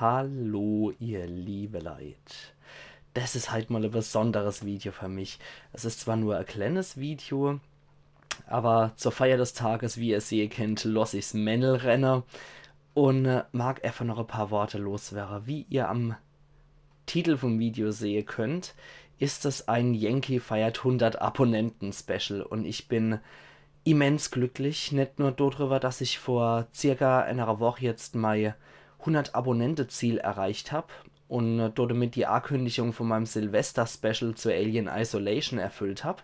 Hallo ihr liebe Leute. Das ist halt mal ein besonderes Video für mich. Es ist zwar nur ein kleines Video, aber zur Feier des Tages, wie ihr sie kennt, los ich's Männelrenner und äh, mag einfach noch ein paar Worte loswerden. Wie ihr am Titel vom Video sehen könnt, ist es ein Yankee feiert 100 Abonnenten Special und ich bin immens glücklich, nicht nur darüber, dass ich vor circa einer Woche jetzt mal 100 Abonnente-Ziel erreicht habe und dort äh, damit die Ankündigung von meinem Silvester-Special zur Alien Isolation erfüllt habe,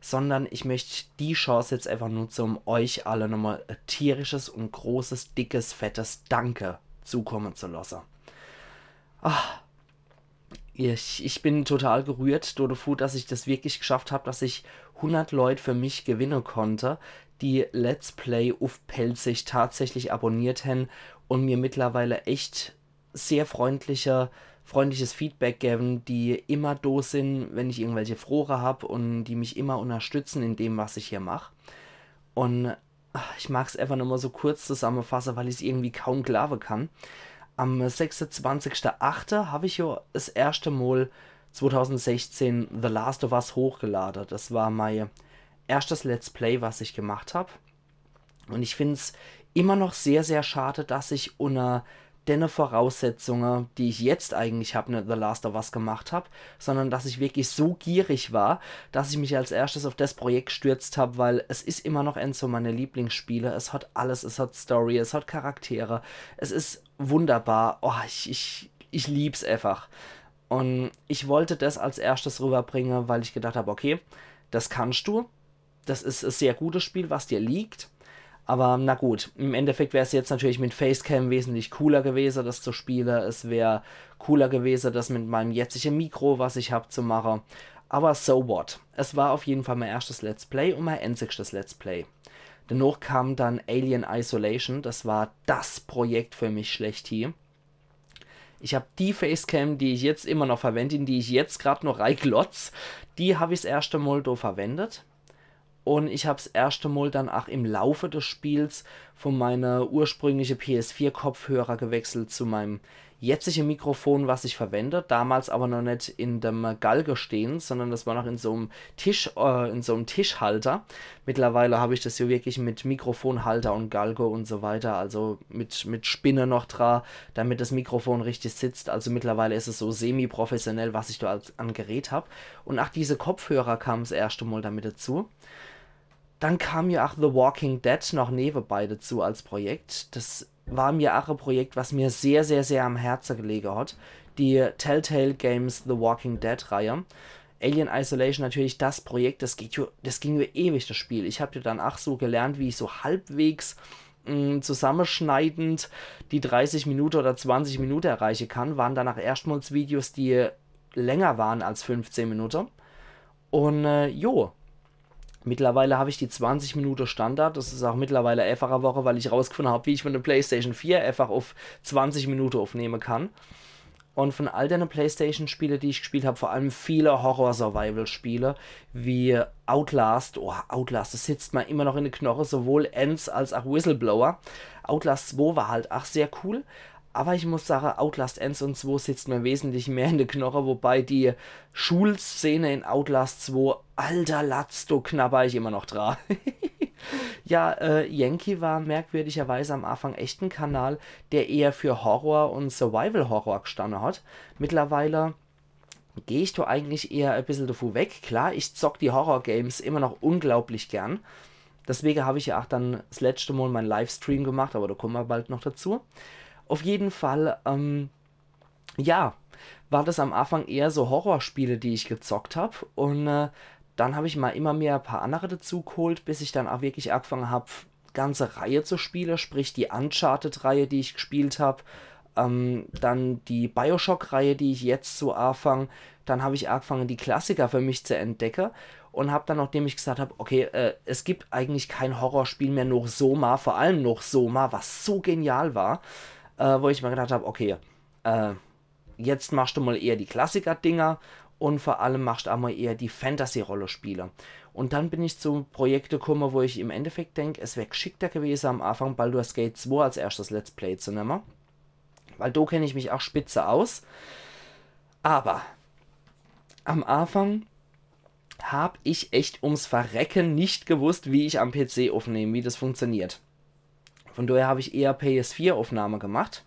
sondern ich möchte die Chance jetzt einfach nutzen, um euch alle nochmal ein tierisches und großes, dickes, fettes Danke zukommen zu lassen. Ach, ich, ich bin total gerührt, Dodofu, dass ich das wirklich geschafft habe, dass ich 100 Leute für mich gewinnen konnte, die Let's Play Uff Pelzig tatsächlich abonniert haben und mir mittlerweile echt sehr freundliche, freundliches Feedback geben, die immer do sind, wenn ich irgendwelche Frohre habe und die mich immer unterstützen in dem, was ich hier mache. Und ah, ich mag es einfach nur mal so kurz zusammenfassen, weil ich es irgendwie kaum klave kann am 26.08. habe ich ja das erste Mal 2016 The Last of Us hochgeladen. Das war mein erstes Let's Play, was ich gemacht habe. Und ich finde es immer noch sehr, sehr schade, dass ich unter den Voraussetzungen, die ich jetzt eigentlich habe, ne, in The Last of Us gemacht habe, sondern dass ich wirklich so gierig war, dass ich mich als erstes auf das Projekt stürzt habe, weil es ist immer noch eins so meiner Lieblingsspiele. Es hat alles, es hat Story, es hat Charaktere, es ist wunderbar. Oh, ich, ich, ich lieb's einfach. Und ich wollte das als erstes rüberbringen, weil ich gedacht habe, okay, das kannst du. Das ist ein sehr gutes Spiel, was dir liegt aber na gut, im Endeffekt wäre es jetzt natürlich mit Facecam wesentlich cooler gewesen, das zu spielen. Es wäre cooler gewesen, das mit meinem jetzigen Mikro, was ich habe, zu machen. Aber so what? Es war auf jeden Fall mein erstes Let's Play und mein einzigstes Let's Play. Dennoch kam dann Alien Isolation, das war das Projekt für mich schlechthin. Ich habe die Facecam, die ich jetzt immer noch verwende, in die ich jetzt gerade noch reinglotz, die habe ich das erste Mal verwendet und ich habe das erste Mal dann auch im Laufe des Spiels von meiner ursprünglichen PS4-Kopfhörer gewechselt zu meinem jetzige Mikrofon, was ich verwende, damals aber noch nicht in dem Galge stehen, sondern das war noch in so einem Tisch, äh, in so einem Tischhalter. Mittlerweile habe ich das hier wirklich mit Mikrofonhalter und Galge und so weiter, also mit, mit Spinne noch dran, damit das Mikrofon richtig sitzt. Also mittlerweile ist es so semi-professionell, was ich da als, an Gerät habe. Und auch diese Kopfhörer kamen das erste Mal damit dazu. Dann kam ja auch The Walking Dead noch nebenbei dazu als Projekt. Das war mir auch ein Projekt, was mir sehr, sehr, sehr am Herzen gelegen hat. Die Telltale Games The Walking Dead Reihe. Alien Isolation natürlich das Projekt, das, geht, das ging mir ewig, das Spiel. Ich habe dann auch so gelernt, wie ich so halbwegs mh, mm, zusammenschneidend die 30 Minuten oder 20 Minuten erreichen kann. Waren danach erstmals Videos, die länger waren als 15 Minuten. Und äh, jo, Mittlerweile habe ich die 20 Minuten Standard. Das ist auch mittlerweile einfacher Woche, weil ich rausgefunden habe, wie ich meine PlayStation 4 einfach auf 20 Minuten aufnehmen kann. Und von all den PlayStation-Spielen, die ich gespielt habe, vor allem viele Horror-Survival-Spiele wie Outlast. Oh, Outlast, das sitzt mir immer noch in der Knoche, sowohl Ends als auch Whistleblower. Outlast 2 war halt auch sehr cool, aber ich muss sagen, Outlast 1 und 2 sitzt mir wesentlich mehr in die Knoche, wobei die Schulszene in Outlast 2, alter Latz, du knabber ich immer noch dran. ja, äh, Yankee war merkwürdigerweise am Anfang echt ein Kanal, der eher für Horror und Survival-Horror gestanden hat. Mittlerweile gehe ich da eigentlich eher ein bisschen davon weg. Klar, ich zock die Horror-Games immer noch unglaublich gern. Deswegen habe ich ja auch dann das letzte Mal meinen Livestream gemacht, aber da kommen wir bald noch dazu. Auf jeden Fall, ähm, ja, war das am Anfang eher so Horrorspiele, die ich gezockt habe. Und äh, dann habe ich mal immer mehr ein paar andere dazu geholt, bis ich dann auch wirklich angefangen habe, ganze Reihe zu spielen, sprich die Uncharted-Reihe, die ich gespielt habe. Ähm, dann die Bioshock-Reihe, die ich jetzt so anfange. Dann habe ich angefangen, die Klassiker für mich zu entdecken. Und habe dann, nachdem ich gesagt habe, okay, äh, es gibt eigentlich kein Horrorspiel mehr, noch Soma, vor allem noch Soma, was so genial war, äh, wo ich mir gedacht habe, okay, äh, jetzt machst du mal eher die Klassiker-Dinger und vor allem machst du auch mal eher die Fantasy-Rolle-Spiele. Und dann bin ich zu Projekten gekommen, wo ich im Endeffekt denke, es wäre geschickter gewesen, am Anfang Baldur's Gate 2 als erstes Let's Play zu nehmen. Weil da kenne ich mich auch spitze aus. Aber am Anfang habe ich echt ums Verrecken nicht gewusst, wie ich am PC aufnehme, wie das funktioniert. Von daher habe ich eher PS4-Aufnahme gemacht.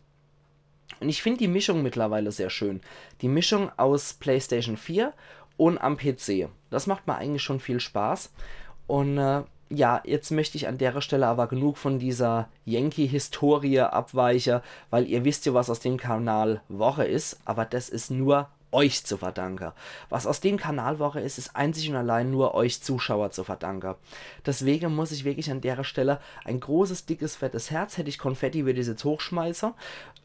Und ich finde die Mischung mittlerweile sehr schön. Die Mischung aus PlayStation 4 und am PC. Das macht mir eigentlich schon viel Spaß. Und äh, ja, jetzt möchte ich an der Stelle aber genug von dieser Yankee-Historie abweichen, weil ihr wisst ja, was aus dem Kanal Woche ist, aber das ist nur euch zu verdanken. Was aus dem Kanal wäre, ist, ist einzig und allein nur euch Zuschauer zu verdanken. Deswegen muss ich wirklich an der Stelle ein großes, dickes, fettes Herz, hätte ich Konfetti, würde ich es jetzt hochschmeißen,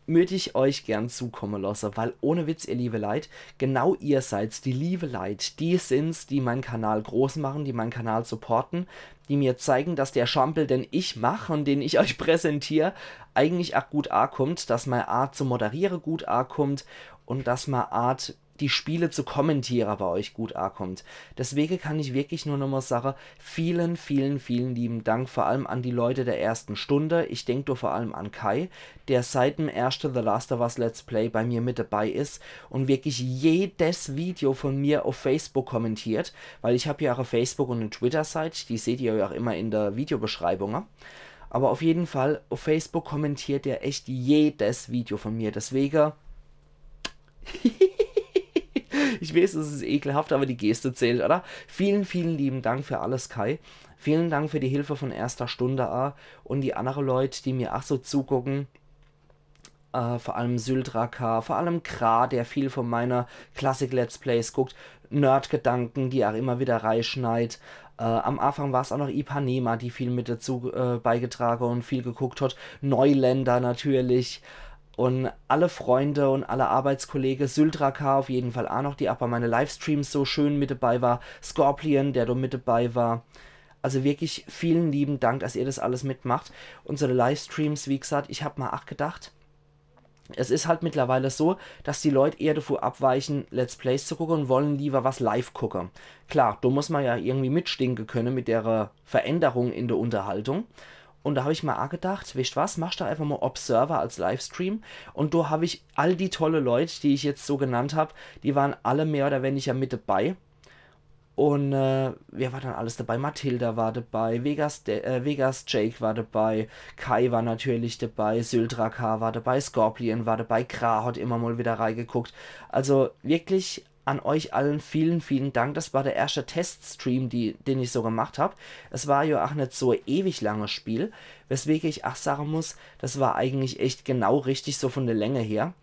würde ich euch gern zukommen lassen, weil ohne Witz, ihr liebe Leid, genau ihr seid die liebe Leid, die sind's, die meinen Kanal groß machen, die meinen Kanal supporten, die mir zeigen, dass der Schampel, den ich mache und den ich euch präsentiere, eigentlich auch gut A kommt, dass mein A zu moderieren gut A kommt und dass mal Art die Spiele zu kommentieren bei euch gut ankommt. Deswegen kann ich wirklich nur nochmal sagen, vielen, vielen, vielen lieben Dank, vor allem an die Leute der ersten Stunde. Ich denke doch vor allem an Kai, der seit dem ersten The Last of Us Let's Play bei mir mit dabei ist und wirklich jedes Video von mir auf Facebook kommentiert, weil ich habe ja auch eine Facebook- und eine Twitter-Seite, die seht ihr ja auch immer in der Videobeschreibung. Aber auf jeden Fall, auf Facebook kommentiert er echt jedes Video von mir. Deswegen ich weiß, es ist ekelhaft, aber die Geste zählt, oder? Vielen, vielen lieben Dank für alles, Kai. Vielen Dank für die Hilfe von erster Stunde A und die anderen Leute, die mir ach so zugucken. Äh, vor allem Syldraka, vor allem Kra, der viel von meiner Classic-Let's Plays guckt. Nerdgedanken, die auch immer wieder reinschneit. Äh, am Anfang war es auch noch Ipanema, die viel mit dazu äh, beigetragen und viel geguckt hat. Neuländer natürlich und alle Freunde und alle Arbeitskollege, Syldraka auf jeden Fall auch noch, die auch bei meinen Livestreams so schön mit dabei war, Scorpion, der da mit dabei war. Also wirklich vielen lieben Dank, dass ihr das alles mitmacht. Unsere Livestreams, wie gesagt, ich habe mal acht gedacht. Es ist halt mittlerweile so, dass die Leute eher davor abweichen, Let's Plays zu gucken und wollen lieber was live gucken. Klar, da muss man ja irgendwie mitstinken können mit der Veränderung in der Unterhaltung. Und da habe ich mir auch gedacht, wisst du was, machst du einfach mal Observer als Livestream. Und da habe ich all die tolle Leute, die ich jetzt so genannt habe, die waren alle mehr oder weniger mit dabei. Und äh, wer war dann alles dabei? Mathilda war dabei, Vegas, De äh, Vegas Jake war dabei, Kai war natürlich dabei, Syldrakar war dabei, Scorpion war dabei, Kra hat immer mal wieder reingeguckt. Also wirklich an euch allen vielen, vielen Dank. Das war der erste Teststream, die, den ich so gemacht habe. Es war ja auch nicht so ein ewig langes Spiel, weswegen ich auch sagen muss, das war eigentlich echt genau richtig so von der Länge her.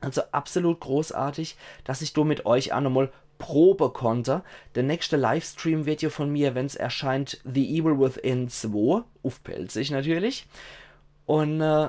Also absolut großartig, dass ich du mit euch auch nochmal Probe konnte. Der nächste Livestream wird ja von mir, wenn es erscheint, The Evil Within 2, aufpelzig natürlich. Und äh,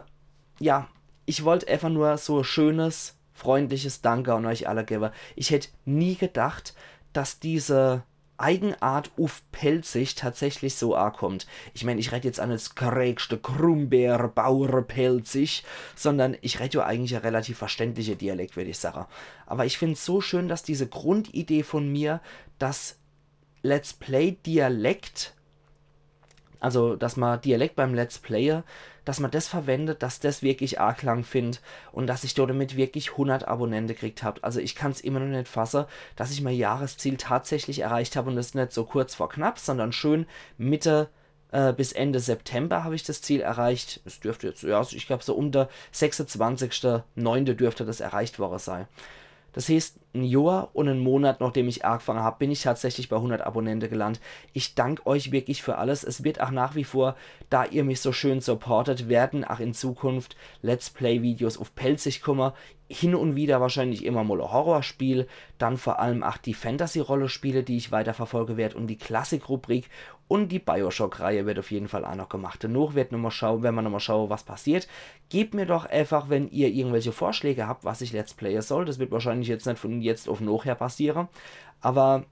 ja, ich wollte einfach nur so schönes freundliches Danke an euch alle gebe. Ich hätte nie gedacht, dass diese Eigenart auf Pelzig tatsächlich so ankommt. Ich meine, ich rede jetzt an das krägste Krumbeer, Bauer, Pelzig, sondern ich rede ja eigentlich ein relativ verständlicher Dialekt, würde ich sagen. Aber ich finde es so schön, dass diese Grundidee von mir, dass Let's Play Dialekt, also dass man Dialekt beim Let's Player dass man das verwendet, dass das wirklich A-Klang findet und dass ich dort damit wirklich 100 Abonnenten gekriegt habe. Also ich kann es immer noch nicht fassen, dass ich mein Jahresziel tatsächlich erreicht habe und das nicht so kurz vor knapp, sondern schön Mitte äh, bis Ende September habe ich das Ziel erreicht. Es dürfte jetzt, ja, ich glaube so um der 26.09. dürfte das erreicht worden sein. Das heißt, ein Jahr und einen Monat, nachdem ich angefangen habe, bin ich tatsächlich bei 100 Abonnenten gelandet. Ich danke euch wirklich für alles. Es wird auch nach wie vor, da ihr mich so schön supportet, werden auch in Zukunft Let's Play Videos auf Pelzig kommen. Hin und wieder wahrscheinlich immer mal ein Horrorspiel, dann vor allem auch die Fantasy-Rolle spiele, die ich weiter verfolge werde und die Klassik-Rubrik und die Bioshock-Reihe wird auf jeden Fall auch noch gemacht. Dennoch wird nochmal schauen, wenn man nochmal schauen, was passiert. Gebt mir doch einfach, wenn ihr irgendwelche Vorschläge habt, was ich Let's Player soll. Das wird wahrscheinlich jetzt nicht von jetzt auf nachher passieren. Aber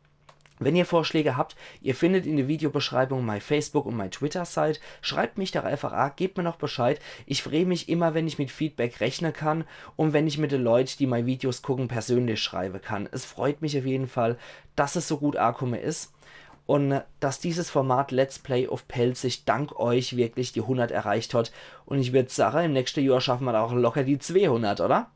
wenn ihr Vorschläge habt, ihr findet in der Videobeschreibung mein Facebook und mein Twitter-Site. Schreibt mich doch einfach an, gebt mir noch Bescheid. Ich freue mich immer, wenn ich mit Feedback rechnen kann und wenn ich mit den Leuten, die meine Videos gucken, persönlich schreiben kann. Es freut mich auf jeden Fall, dass es so gut angekommen ist und dass dieses Format Let's Play of Pelz sich dank euch wirklich die 100 erreicht hat. Und ich würde sagen, im nächsten Jahr schaffen wir da auch locker die 200, oder?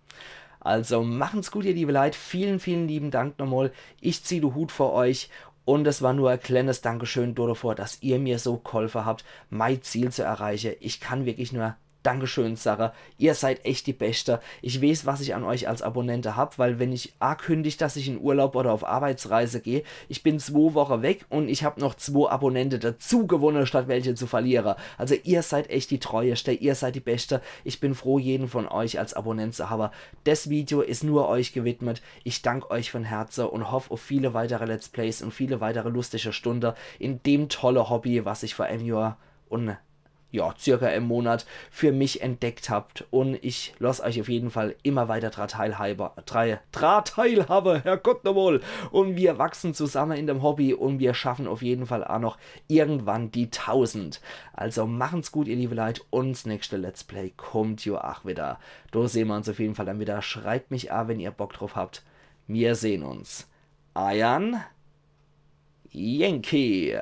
Also machen's gut, ihr liebe Leid. Vielen, vielen lieben Dank nochmal. Ich ziehe den Hut vor euch und es war nur ein kleines Dankeschön, Dorofor, dass ihr mir so geholfen habt, mein Ziel zu erreichen. Ich kann wirklich nur Dankeschön, Sarah. Ihr seid echt die Beste. Ich weiß, was ich an euch als Abonnente habe, weil wenn ich A kündige, dass ich in Urlaub oder auf Arbeitsreise gehe, ich bin zwei Wochen weg und ich habe noch zwei Abonnente dazu gewonnen, statt welche zu verlieren. Also ihr seid echt die Treueste, ihr seid die Beste. Ich bin froh, jeden von euch als Abonnent zu haben. Das Video ist nur euch gewidmet. Ich danke euch von Herzen und hoffe auf viele weitere Let's Plays und viele weitere lustige Stunden in dem tolle Hobby, was ich vor einem Jahr und ja, circa im Monat für mich entdeckt habt. Und ich lasse euch auf jeden Fall immer weiter dran teilhaber, drei, dran teilhaber, Herrgott nochmal. Und wir wachsen zusammen in dem Hobby und wir schaffen auf jeden Fall auch noch irgendwann die 1000. Also machen's gut, ihr liebe Leute. Und das nächste Let's Play kommt ja auch wieder. Da sehen wir uns auf jeden Fall dann wieder. Schreibt mich auch, wenn ihr Bock drauf habt. Wir sehen uns. Ayan Yankee.